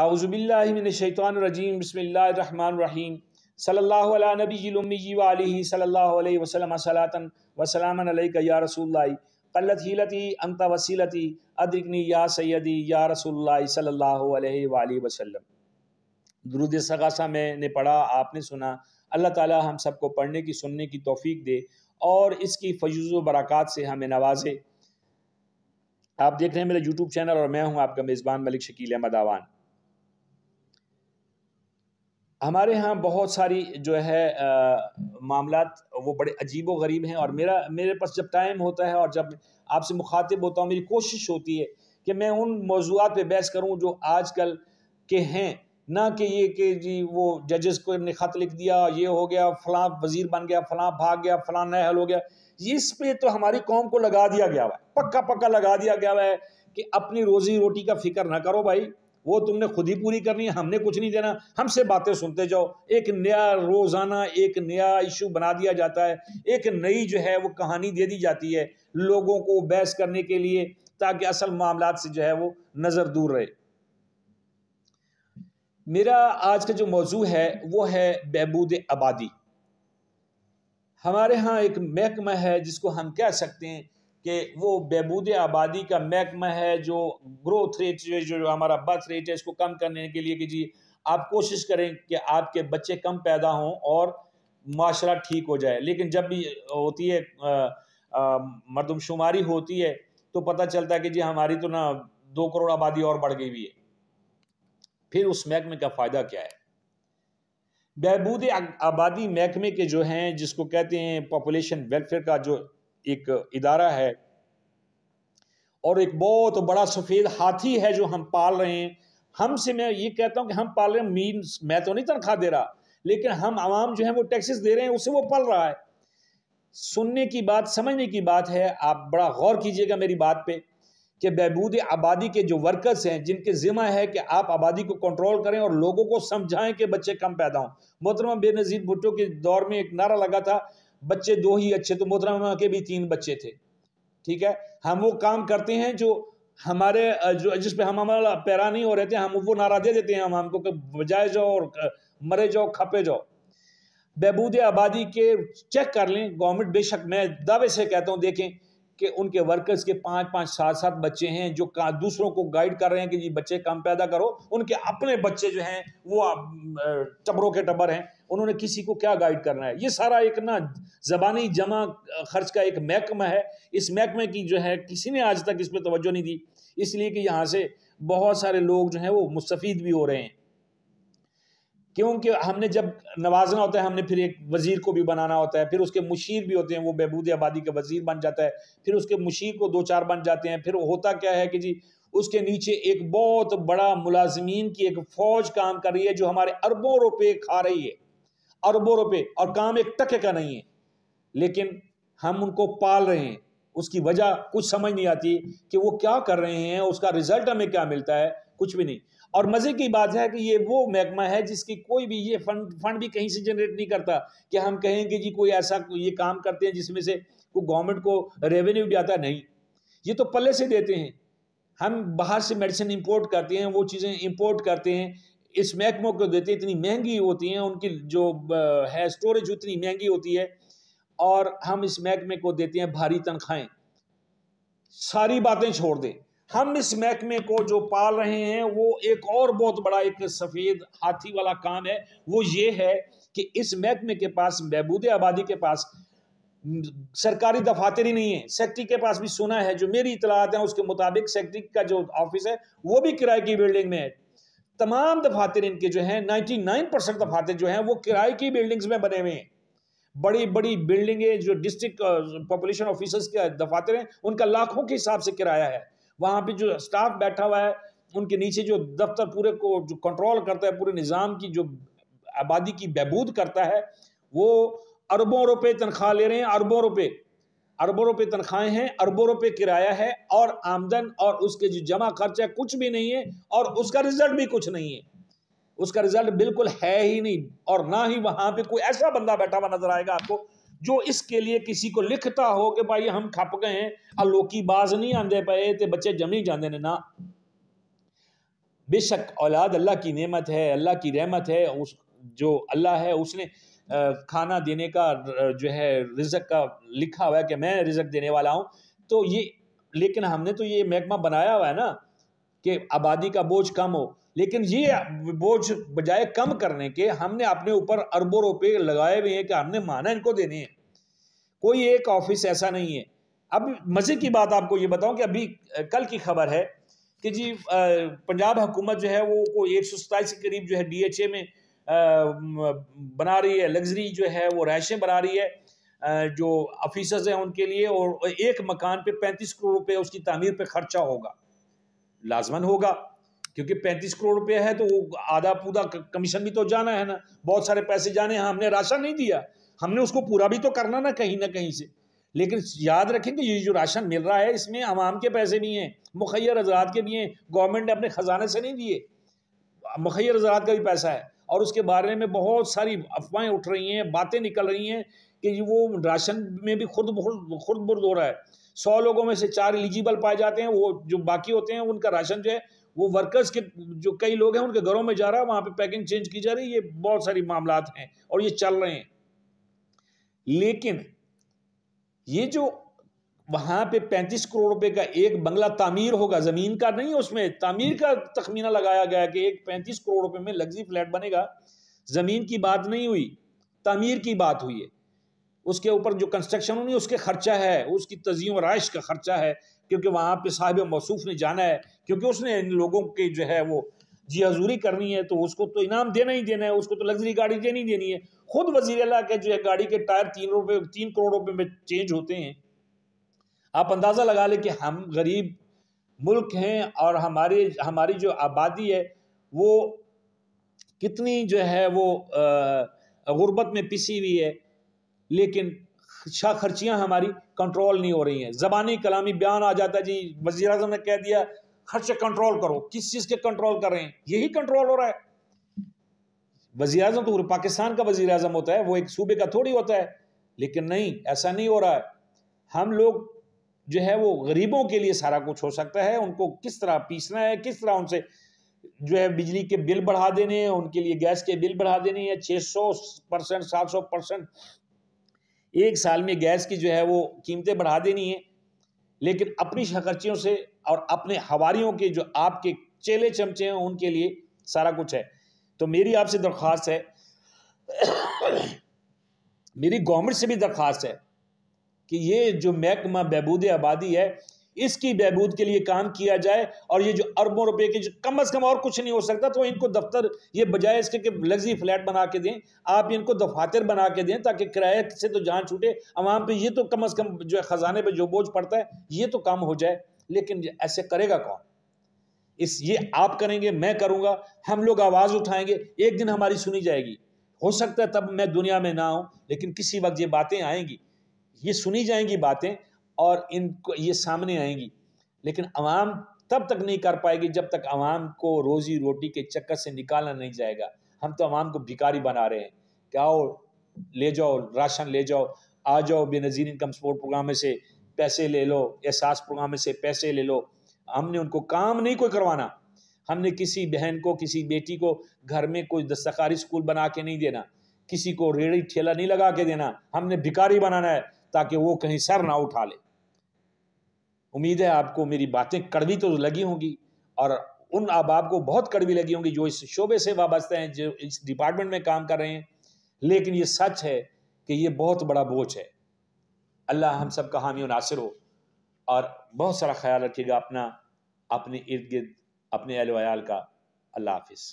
आउज़बिल्लिमिनशैतरजीम बसमीम सल नबी वाली वसलम सलातन या रसूल हीलती अंत वसीलती या सैदी या वसलम सगासा मैंने पढ़ा आपने सुना अल्लाह ताला हम सबको पढ़ने की सुनने की तोफ़ी दे और इसकी फजूज़ बरक़ात से हमें नवाजे आप देख रहे हैं मेरा यूट्यूब चैनल और मैं हूँ आपका मेज़बान मलिक शकील अहमद आवान हमारे यहाँ बहुत सारी जो है मामला वो बड़े अजीब व गरीब हैं और मेरा मेरे पास जब टाइम होता है और जब आपसे मुखातिब होता हूँ मेरी कोशिश होती है कि मैं उन मौजूद पे बहस करूँ जो आज कल के हैं ना कि ये कि जी वो जजेस को ने ख़त लिख दिया ये हो गया फलां वजीर बन गया फलां भाग गया फलां नहल हो गया इस पे तो हमारी कौम को लगा दिया गया हुआ है पक्का पक्का लगा दिया गया हुआ है कि अपनी रोज़ी रोटी का फिक्र ना करो भाई वो तुमने खुद ही पूरी करनी है हमने कुछ नहीं देना हमसे बातें सुनते जाओ एक नया रोज़ाना एक नया इशू बना दिया जाता है एक नई जो है वो कहानी दे दी जाती है लोगों को बहस करने के लिए ताकि असल मामला से जो है वो नज़र दूर रहे मेरा आज का जो मौजू है वो है बहबूद आबादी हमारे यहाँ एक महकमा है जिसको हम कह सकते हैं कि वो बहबूद आबादी का महकमा है जो ग्रोथ रेट जो हमारा बर्थ रेट है इसको कम करने के लिए कि जी आप कोशिश करें कि आपके बच्चे कम पैदा हों और माशरा ठीक हो जाए लेकिन जब भी होती है मरदमशुमारी होती है तो पता चलता है कि जी हमारी तो ना दो करोड़ आबादी और बढ़ गई हुई है फिर उस महकमे का फ़ायदा क्या है बहबूद आबादी महकमे के जो हैं जिसको कहते हैं पॉपुलेशन वेलफेयर का जो एक इदारा है और एक बहुत बड़ा सफ़ेद हाथी है जो हम पाल रहे हैं हमसे मैं ये कहता हूं कि हम पाल रहे हैं मीन मैं तो नहीं तनख्वाह दे रहा लेकिन हम आवाम जो है वो टैक्सेस दे रहे हैं उसे वो पल रहा है सुनने की बात समझने की बात है आप बड़ा गौर कीजिएगा मेरी बात पे कि बहबूद आबादी के जो वर्कर्स हैं जिनके ज़िम्मा है कि आप आबादी को कंट्रोल करें और लोगों को समझाएं कि बच्चे कम पैदा हों मोहतरमा बेनज़ीर भुट्टो के दौर में एक नारा लगा था बच्चे दो ही अच्छे तो मोहतरमा के भी तीन बच्चे थे ठीक है हम वो काम करते हैं जो हमारे जो जिस पे हम हमारा पैरा नहीं हो रहे थे हम वो नारा दे देते हैं हम हमको बजाए जाओ और मरे जाओ खपे जाओ बहबूद आबादी के चेक कर लें गवर्नमेंट बेशक मैं दावे से कहता हूँ देखें कि उनके वर्कर्स के पाँच पाँच सात सात बच्चे हैं जो दूसरों को गाइड कर रहे हैं कि जी बच्चे कम पैदा करो उनके अपने बच्चे जो हैं वो टबरों के टबर हैं उन्होंने किसी को क्या गाइड करना है ये सारा एक ना ज़बानी जमा खर्च का एक महकमा है इस महकमे की जो है किसी ने आज तक इस पर तोज्जो नहीं दी इसलिए कि यहाँ से बहुत सारे लोग जो हैं वो मुस्तफ़ भी हो रहे हैं क्योंकि हमने जब नवाजना होता है हमने फिर एक वज़ीर को भी बनाना होता है फिर उसके मुशीर भी होते हैं वो बहबूद आबादी का वज़ीर बन जाता है फिर उसके मुशीर को दो चार बन जाते हैं फिर होता क्या है कि जी उसके नीचे एक बहुत बड़ा मुलाजमीन की एक फ़ौज काम कर रही है जो हमारे अरबों रुपये खा रही है अरबों रुपये और काम एक टके का नहीं है लेकिन हम उनको पाल रहे हैं उसकी वजह कुछ समझ नहीं आती कि वो क्या कर रहे हैं उसका रिजल्ट हमें क्या मिलता है कुछ भी नहीं और मज़े की बात है कि ये वो महकमा है जिसकी कोई भी ये फंड फंड भी कहीं से जनरेट नहीं करता कि हम कहें कि जी कोई ऐसा ये काम करते हैं जिसमें से को गवर्नमेंट को रेवेन्यू जाता नहीं ये तो पल्ले से देते हैं हम बाहर से मेडिसिन इंपोर्ट करते हैं वो चीज़ें इंपोर्ट करते हैं इस महकमों को देते हैं इतनी महंगी होती हैं उनकी जो है स्टोरेज उतनी महंगी होती है और हम इस महकमे को देते हैं भारी तनख्वाहें सारी बातें छोड़ दें हम इस महकमे को जो पाल रहे हैं वो एक और बहुत बड़ा एक सफ़ेद हाथी वाला काम है वो ये है कि इस महकमे के पास महबूद आबादी के पास सरकारी दफातर ही नहीं है सेक्ट्री के पास भी सुना है जो मेरी इतलात है उसके मुताबिक सेक्ट्री का जो ऑफिस है वो भी किराए की बिल्डिंग में है तमाम दफातर इनके जो हैं नाइन परसेंट दफातर जो हैं वो किराए की बिल्डिंग्स में बने हुए हैं बड़ी बड़ी बिल्डिंगें जो डिस्ट्रिक्ट पॉपुलेशन ऑफिसर्स के दफातर हैं उनका लाखों के हिसाब से किराया है वहाँ पे जो स्टाफ बैठा हुआ है उनके नीचे जो दफ्तर पूरे को जो कंट्रोल करता है पूरे निज़ाम की जो आबादी की बहबूद करता है वो अरबों रुपए तनख्वाह ले रहे हैं अरबों रुपए अरबों रुपए तनख्वाहें हैं अरबों रुपए किराया है और आमदन और उसके जो जमा खर्च है कुछ भी नहीं है और उसका रिजल्ट भी कुछ नहीं है उसका रिजल्ट बिल्कुल है ही नहीं और ना ही वहां पे कोई ऐसा बंदा बैठा हुआ नजर आएगा आपको जो इसके लिए किसी को लिखता हो कि भाई हम खप गए हैं ਹਾਂ ਆ ਲੋਕੀ ਬਾਜ਼ ਨਹੀਂ ਆਂਦੇ ਪਏ ਤੇ जाते ਜੰਮੀ ਜਾਂਦੇ बेशक औलाद अल्लाह की नेमत है अल्लाह की रहमत है उस जो अल्लाह है उसने खाना देने का जो है रिजक का लिखा हुआ है कि मैं रिजक देने वाला हूँ तो ये लेकिन हमने तो ये महकमा बनाया हुआ है ना कि आबादी का बोझ कम हो लेकिन ये बोझ बजाय कम करने के हमने अपने ऊपर अरबों रुपये लगाए हुए हैं कि हमने माना इनको देने हैं कोई एक ऑफिस ऐसा नहीं है अब मज़े की बात आपको ये बताऊं कि अभी कल की खबर है कि जी पंजाब हुकूमत जो है वो को एक सौ सताईस के करीब जो है डीएचए में बना रही है लग्जरी जो है वो रहायशें बना रही है जो ऑफिसर्स हैं उनके लिए और एक मकान पे पैंतीस करोड़ रुपये उसकी तमीर पे खर्चा होगा लाजमन होगा क्योंकि पैंतीस करोड़ रुपया है तो वो आधा पूरा कमीशन भी तो जाना है ना बहुत सारे पैसे जाने हैं हमने राशन नहीं दिया हमने उसको पूरा भी तो करना ना कहीं ना कहीं से लेकिन याद रखें कि ये जो राशन मिल रहा है इसमें आवाम के पैसे भी हैं मुखैर हजरात के भी हैं गवर्नमेंट ने अपने ख़जाने से नहीं दिए मुखैर हजरात का भी पैसा है और उसके बारे में बहुत सारी अफवाहें उठ रही हैं बातें निकल रही हैं कि वो राशन में भी खुद खुद बुर्द हो रहा है सौ लोगों में से चार एलिजिबल पाए जाते हैं वो जो बाकी होते हैं उनका राशन जो है वो वर्कर्स के जो कई लोग हैं उनके घरों में जा रहा है वहां पे पैकिंग चेंज की जा रही है ये बहुत सारी मामला हैं और ये चल रहे हैं लेकिन ये जो वहां पे 35 करोड़ रुपए का एक बंगला तामीर होगा जमीन का नहीं उसमें तामीर का तखमीना लगाया गया कि एक 35 करोड़ रुपए में लग्जरी फ्लैट बनेगा जमीन की बात नहीं हुई तामीर की बात हुई है उसके ऊपर जो कंस्ट्रक्शन होनी उसके खर्चा है उसकी तजीम राइश का खर्चा है क्योंकि वहाँ पे साहिब मसूफ ने जाना है क्योंकि उसने इन लोगों के जो है वो जी हजूरी करनी है तो उसको तो इनाम देना ही देना है उसको तो लग्जरी गाड़ी देनी ही देनी है खुद वजीर अला के जो है गाड़ी के टायर तीन रुपये तीन करोड़ रुपये में चेंज होते हैं आप अंदाज़ा लगा लें कि हम गरीब मुल्क हैं और हमारे हमारी जो आबादी है वो कितनी जो है वो गुर्बत में पिसी हुई है लेकिन खा खर्चियाँ हमारी कंट्रोल नहीं हो रही हैं ज़बानी कलामी बयान आ जाता है जी वजी अजम ने कह दिया खर्चे कंट्रोल करो किस चीज़ के कंट्रोल कर रहे हैं यही कंट्रोल हो रहा है वजी अजम तो पाकिस्तान का वजी अजम होता है वो एक सूबे का थोड़ी होता है लेकिन नहीं ऐसा नहीं हो रहा है हम लोग जो है वो गरीबों के लिए सारा कुछ हो सकता है उनको किस तरह पीसना है किस तरह उनसे जो है बिजली के बिल बढ़ा देने हैं उनके लिए गैस के बिल बढ़ा देने हैं 600 सौ परसेंट सात सौ परसेंट एक साल में गैस की जो है वो कीमतें बढ़ा देनी है लेकिन अपनी शखर्चियों से और अपने हवारियों के जो आपके चेले चमचे हैं उनके लिए सारा कुछ है तो मेरी आपसे दरख्वास्त है मेरी गवर्नमेंट से भी दरख्वास्त है कि ये जो महकमा बहबूद आबादी है इसकी बहबूद के लिए काम किया जाए और ये जो अरबों रुपए की जो कम अज़ कम और कुछ नहीं हो सकता तो इनको दफ्तर ये बजाय इसके कि लग्जी फ्लैट बना के दें आप इनको दफातर बना के दें ताकि किराए से तो जान छूटे अवाम पे ये तो कम अज़ कम जो है ख़जाने पर जो बोझ पड़ता है ये तो कम हो जाए लेकिन ऐसे करेगा कौन इस ये आप करेंगे मैं करूँगा हम लोग आवाज़ उठाएंगे एक दिन हमारी सुनी जाएगी हो सकता है तब मैं दुनिया में ना हूं लेकिन किसी वक्त ये बातें आएंगी ये सुनी जाएंगी बातें और इन ये सामने आएंगी लेकिन आवाम तब तक नहीं कर पाएगी जब तक आवाम को रोज़ी रोटी के चक्कर से निकाला नहीं जाएगा हम तो आवाम को भिकारी बना रहे हैं कि आओ ले जाओ राशन ले जाओ आ जाओ बेनज़ीर इनकम सपोर्ट प्रोग्राम में से पैसे ले लो एहसास प्रोग्राम में से पैसे ले लो हमने उनको काम नहीं कोई करवाना हमने किसी बहन को किसी बेटी को घर में कोई दस्तकारी स्कूल बना के नहीं देना किसी को रेड़ी ठेला नहीं लगा के देना हमने भिकारी बनाना है ताकि वो कहीं सर ना उठा ले उम्मीद है आपको मेरी बातें कड़वी तो लगी होंगी और उन अब को बहुत कड़वी लगी होंगी जो इस शोबे से वाबस्ते हैं जो इस डिपार्टमेंट में काम कर रहे हैं लेकिन ये सच है कि ये बहुत बड़ा बोझ है अल्लाह हम सब का हामी नासिर हो और बहुत सारा ख्याल रखिएगा अपना अपने इर्द गिर्द अपने अहल का अल्लाह हाफिज़